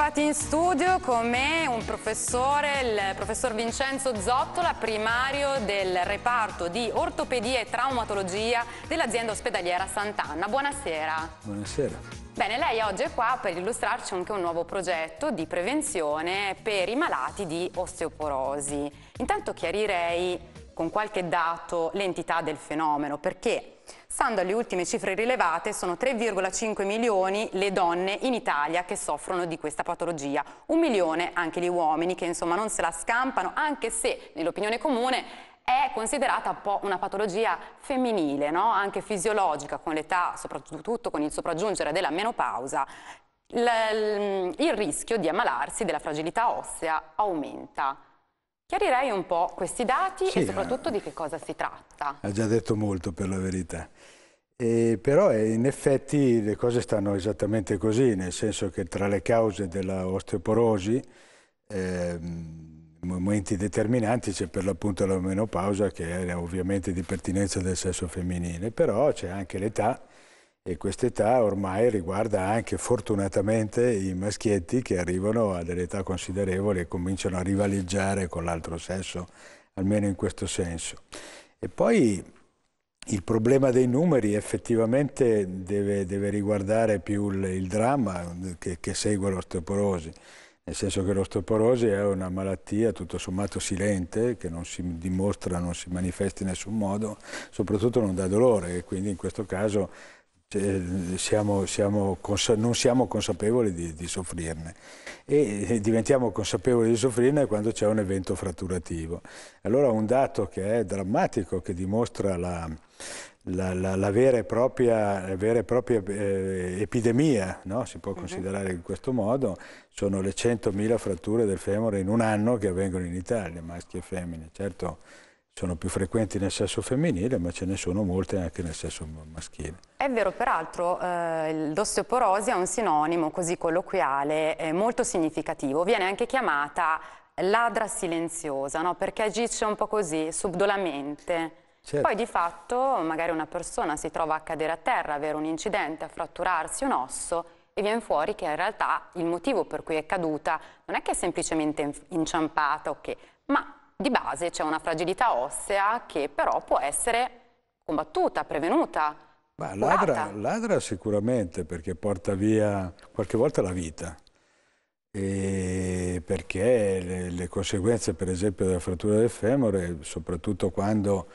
Bentrovati in studio con me un professore, il professor Vincenzo Zottola, primario del reparto di ortopedia e traumatologia dell'azienda ospedaliera Sant'Anna. Buonasera. Buonasera. Bene, lei oggi è qua per illustrarci anche un nuovo progetto di prevenzione per i malati di osteoporosi. Intanto chiarirei con qualche dato l'entità del fenomeno, perché stando alle ultime cifre rilevate sono 3,5 milioni le donne in Italia che soffrono di questa patologia, un milione anche gli uomini che insomma non se la scampano, anche se nell'opinione comune è considerata un po' una patologia femminile, no? anche fisiologica, con l'età, soprattutto con il sopraggiungere della menopausa, il rischio di ammalarsi della fragilità ossea aumenta. Chiarirei un po' questi dati sì, e eh. soprattutto di che cosa si tratta. Ha già detto molto per la verità. E però eh, in effetti le cose stanno esattamente così, nel senso che tra le cause dell'osteoporosi, eh, momenti determinanti c'è per l'appunto la menopausa che è ovviamente di pertinenza del sesso femminile, però c'è anche l'età, e quest'età ormai riguarda anche fortunatamente i maschietti che arrivano a delle età considerevoli e cominciano a rivaleggiare con l'altro sesso, almeno in questo senso. E poi il problema dei numeri effettivamente deve, deve riguardare più il, il dramma che, che segue l'osteoporosi, nel senso che l'osteoporosi è una malattia tutto sommato silente, che non si dimostra, non si manifesta in nessun modo, soprattutto non dà dolore e quindi in questo caso cioè, siamo, siamo non siamo consapevoli di, di, soffrirne e diventiamo consapevoli di soffrirne quando c'è un evento fratturativo. Allora un dato che è drammatico, che dimostra la, la, la, la vera e propria, vera e propria eh, epidemia, no? si può mhm. considerare in questo modo, sono le 100.000 fratture del femore in un anno che avvengono in Italia, maschi e femmine. Certo, sono più frequenti nel sesso femminile, ma ce ne sono molte anche nel sesso maschile. È vero, peraltro, eh, l'osteoporosi è un sinonimo così colloquiale, eh, molto significativo. Viene anche chiamata ladra silenziosa, no? perché agisce un po' così, subdolamente. Certo. Poi di fatto magari una persona si trova a cadere a terra, avere un incidente, a fratturarsi un osso e viene fuori che in realtà il motivo per cui è caduta non è che è semplicemente inciampata, okay, ma di base c'è una fragilità ossea che però può essere combattuta, prevenuta. Ma ladra, ladra, sicuramente perché porta via qualche volta la vita. E perché le, le conseguenze per esempio della frattura del femore, soprattutto quando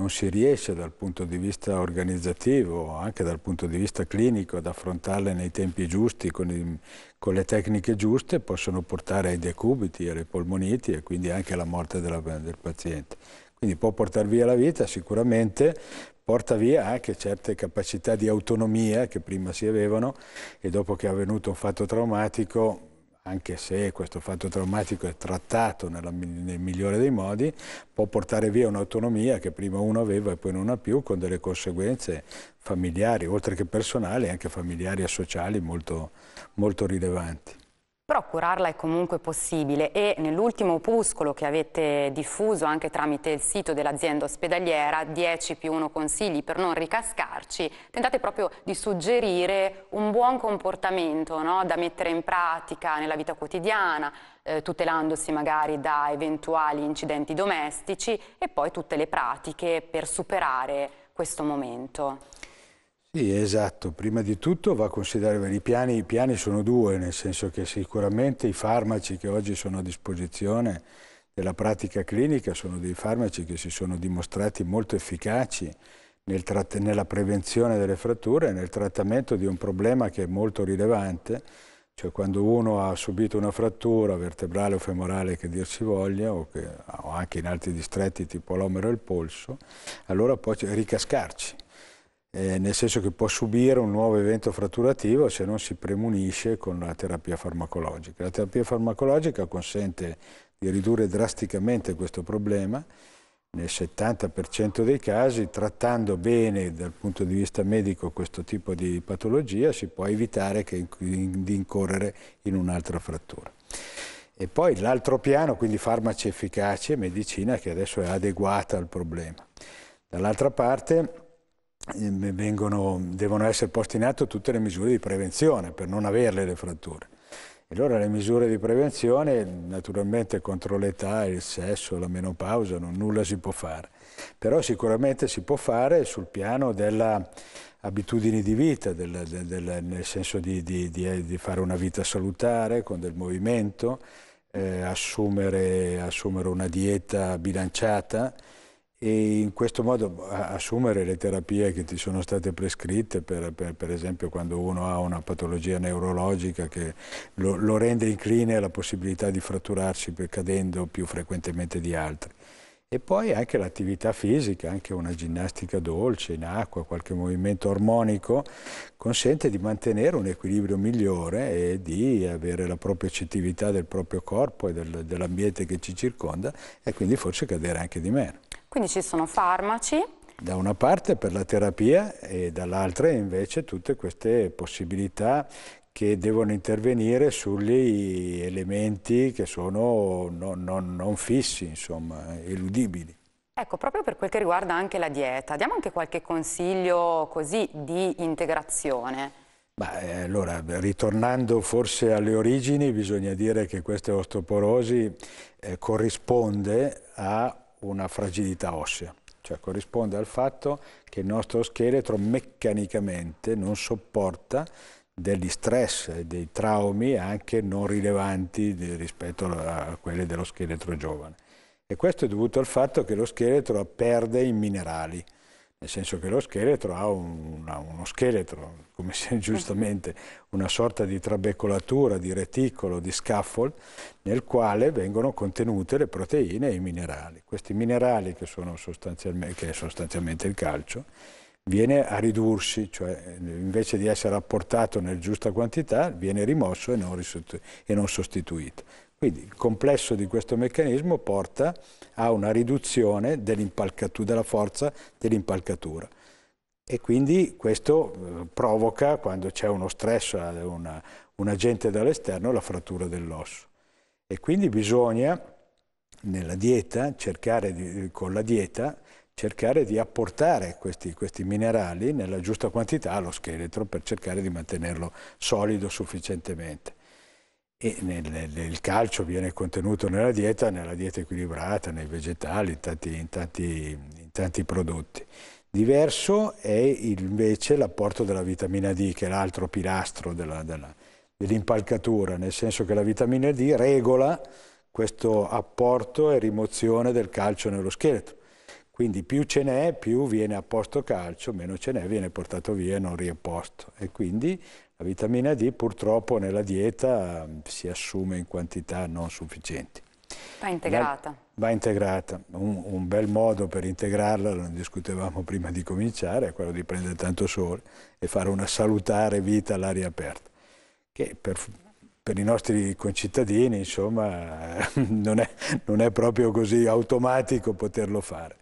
non si riesce dal punto di vista organizzativo, anche dal punto di vista clinico, ad affrontarle nei tempi giusti, con, i, con le tecniche giuste, possono portare ai decubiti, alle polmoniti e quindi anche alla morte della, del paziente. Quindi può portare via la vita sicuramente, porta via anche certe capacità di autonomia che prima si avevano e dopo che è avvenuto un fatto traumatico anche se questo fatto traumatico è trattato nella, nel migliore dei modi, può portare via un'autonomia che prima uno aveva e poi non ha più, con delle conseguenze familiari, oltre che personali, anche familiari e sociali molto, molto rilevanti però curarla è comunque possibile e nell'ultimo opuscolo che avete diffuso anche tramite il sito dell'azienda ospedaliera 10 più 1 consigli per non ricascarci, tentate proprio di suggerire un buon comportamento no? da mettere in pratica nella vita quotidiana, eh, tutelandosi magari da eventuali incidenti domestici e poi tutte le pratiche per superare questo momento. Sì, esatto. Prima di tutto va a considerare i piani, i piani sono due, nel senso che sicuramente i farmaci che oggi sono a disposizione della pratica clinica sono dei farmaci che si sono dimostrati molto efficaci nel nella prevenzione delle fratture e nel trattamento di un problema che è molto rilevante, cioè quando uno ha subito una frattura vertebrale o femorale che dir si voglia o, che, o anche in altri distretti tipo l'omero e il polso, allora può ricascarci eh, nel senso che può subire un nuovo evento fratturativo se non si premunisce con la terapia farmacologica. La terapia farmacologica consente di ridurre drasticamente questo problema nel 70% dei casi, trattando bene dal punto di vista medico questo tipo di patologia, si può evitare che, di incorrere in un'altra frattura. E poi l'altro piano, quindi farmaci efficaci e medicina che adesso è adeguata al problema. Dall'altra parte eh, vengono, devono essere poste in atto tutte le misure di prevenzione per non averle le fratture. E allora le misure di prevenzione, naturalmente contro l'età, il sesso, la menopausa, non, nulla si può fare. Però sicuramente si può fare sul piano delle abitudini di vita, del, del, del, nel senso di, di, di, eh, di fare una vita salutare, con del movimento, eh, assumere, assumere, una dieta bilanciata, e in questo modo boh, assumere le terapie che ti sono state prescritte, per, per, per esempio quando uno ha una patologia neurologica che lo, lo rende incline alla possibilità di fratturarsi cadendo più frequentemente di altri. E poi anche l'attività fisica, anche una ginnastica dolce in acqua, qualche movimento ormonico, consente di mantenere un equilibrio migliore e di avere la propria eccettività del proprio corpo e del, dell'ambiente che ci circonda e quindi forse cadere anche di meno. Quindi ci sono farmaci. Da una parte per la terapia e dall'altra invece tutte queste possibilità che devono intervenire sugli elementi che sono non, non, non fissi, insomma, eludibili. Ecco, proprio per quel che riguarda anche la dieta, diamo anche qualche consiglio così di integrazione. Beh, allora, ritornando forse alle origini, bisogna dire che questa osteoporosi eh, corrisponde a una fragilità ossea, cioè corrisponde al fatto che il nostro scheletro meccanicamente non sopporta degli stress dei traumi anche non rilevanti rispetto a quelli dello scheletro giovane. E questo è dovuto al fatto che lo scheletro perde i minerali nel senso che lo scheletro ha un, uno scheletro, come se giustamente una sorta di trabeccolatura, di reticolo, di scaffold, nel quale vengono contenute le proteine e i minerali. Questi minerali, che, sono sostanzialmente, che è sostanzialmente il calcio, viene a ridursi, cioè invece di essere apportato nella giusta quantità, viene rimosso e non, e non sostituito. Quindi il complesso di questo meccanismo porta a una riduzione della forza dell'impalcatura e quindi questo eh, provoca, quando c'è uno stress, eh, una, un agente dall'esterno, la frattura dell'osso. E quindi bisogna, nella dieta, cercare di, con la dieta, cercare di apportare questi, questi, minerali nella giusta quantità allo scheletro per cercare di mantenerlo solido sufficientemente e nel, nel, calcio viene contenuto nella dieta, nella dieta equilibrata, nei vegetali, in tanti, in tanti, in tanti prodotti. Diverso è invece l'apporto della vitamina D, che è l'altro pilastro dell'impalcatura, nel senso che la vitamina D regola questo apporto e rimozione del calcio nello scheletro. Quindi più ce n'è, più viene a posto calcio, meno ce n'è, viene portato via e non riapposto. E quindi la vitamina D purtroppo nella dieta mm, si assume in quantità non sufficienti. Va integrata. Va, va integrata. Un, un, bel modo per integrarla, lo discutevamo prima di cominciare, è quello di prendere tanto sole e fare una salutare vita all'aria aperta, che per, per, i nostri concittadini, insomma, non è, non è proprio così automatico poterlo fare.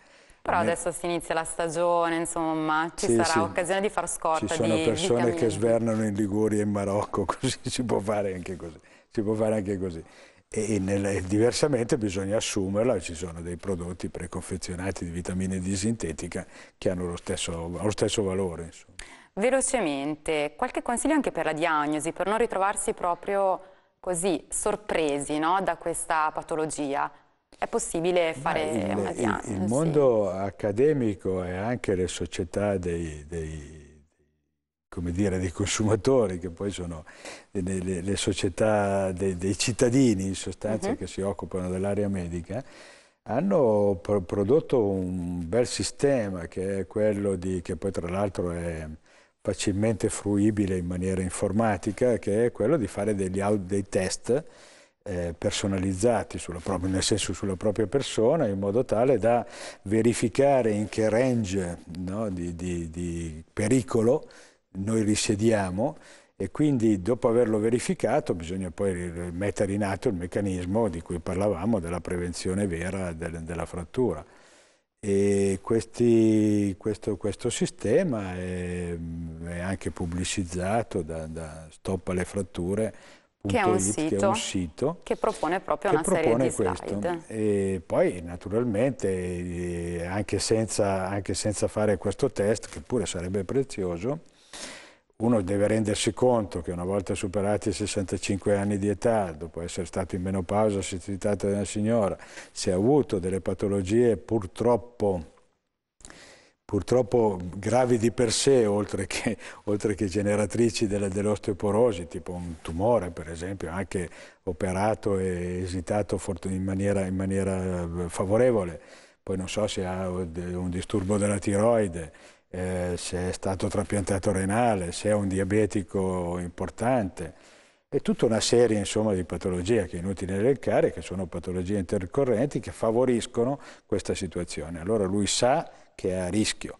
Però adesso si inizia la stagione, insomma, ci sì, sarà sì. occasione di far scorta Ci sono di, persone di che svernano in Liguria e in Marocco, così si può fare anche così. Fare anche così. E nel, diversamente bisogna assumerla, ci sono dei prodotti preconfezionati di vitamine D sintetica che hanno lo stesso, lo stesso valore. Insomma. Velocemente, qualche consiglio anche per la diagnosi, per non ritrovarsi proprio così sorpresi no, da questa patologia? È possibile fare il, una diagnosi? Il, mondo sì. accademico e anche le società dei, dei, dire, dei consumatori, che poi sono le, le, le società dei, dei, cittadini in sostanza uh mhm. -huh. che si occupano dell'area medica, hanno pro prodotto un bel sistema che è quello di, che poi tra l'altro è facilmente fruibile in maniera informatica, che è quello di fare degli, dei test eh, personalizzati propria, nel senso sulla propria persona in modo tale da verificare in che range no, di, di, di pericolo noi risiediamo e quindi dopo averlo verificato bisogna poi mettere in atto il meccanismo di cui parlavamo della prevenzione vera della frattura. E questi, questo, questo, sistema è, è anche pubblicizzato da, da Stop alle fratture che è, it, sito, che è, un sito, che propone proprio che una propone serie di questo. E poi naturalmente eh, anche senza, anche senza, fare questo test, che pure sarebbe prezioso, uno deve rendersi conto che una volta superati i 65 anni di età, dopo essere stato in menopausa, si è trattata di una signora, si è avuto delle patologie purtroppo purtroppo gravi di per sé, oltre che, oltre che generatrici della, dell'osteoporosi, tipo un tumore per esempio, anche operato e esitato in maniera, in maniera eh, favorevole. Poi non so se ha un disturbo della tiroide, eh, se è stato trapiantato renale, se è un diabetico importante. E tutta una serie insomma, di patologie che è inutile elencare, che sono patologie intercorrenti che favoriscono questa situazione. Allora lui sa che è a rischio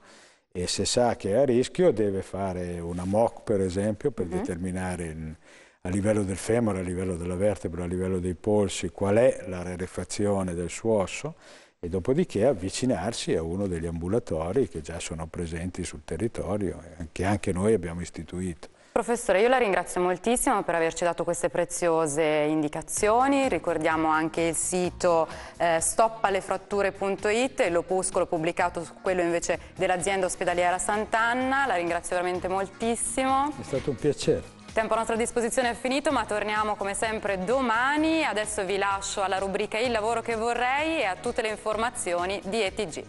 e se sa che è a rischio deve fare una MOC per esempio per uh mhm. -huh. determinare a livello del femore, a livello della vertebra, a livello dei polsi qual è la rarefazione del suo osso e dopodiché avvicinarsi a uno degli ambulatori che già sono presenti sul territorio e che anche noi abbiamo istituito. Professore, io la ringrazio moltissimo per averci dato queste preziose indicazioni. Ricordiamo anche il sito eh, stoppalefratture.it e l'opuscolo pubblicato su quello invece dell'azienda ospedaliera Sant'Anna. La ringrazio veramente moltissimo. È stato un piacere. Il tempo a nostra disposizione è finito, ma torniamo come sempre domani. Adesso vi lascio alla rubrica Il lavoro che vorrei e a tutte le informazioni di ETG.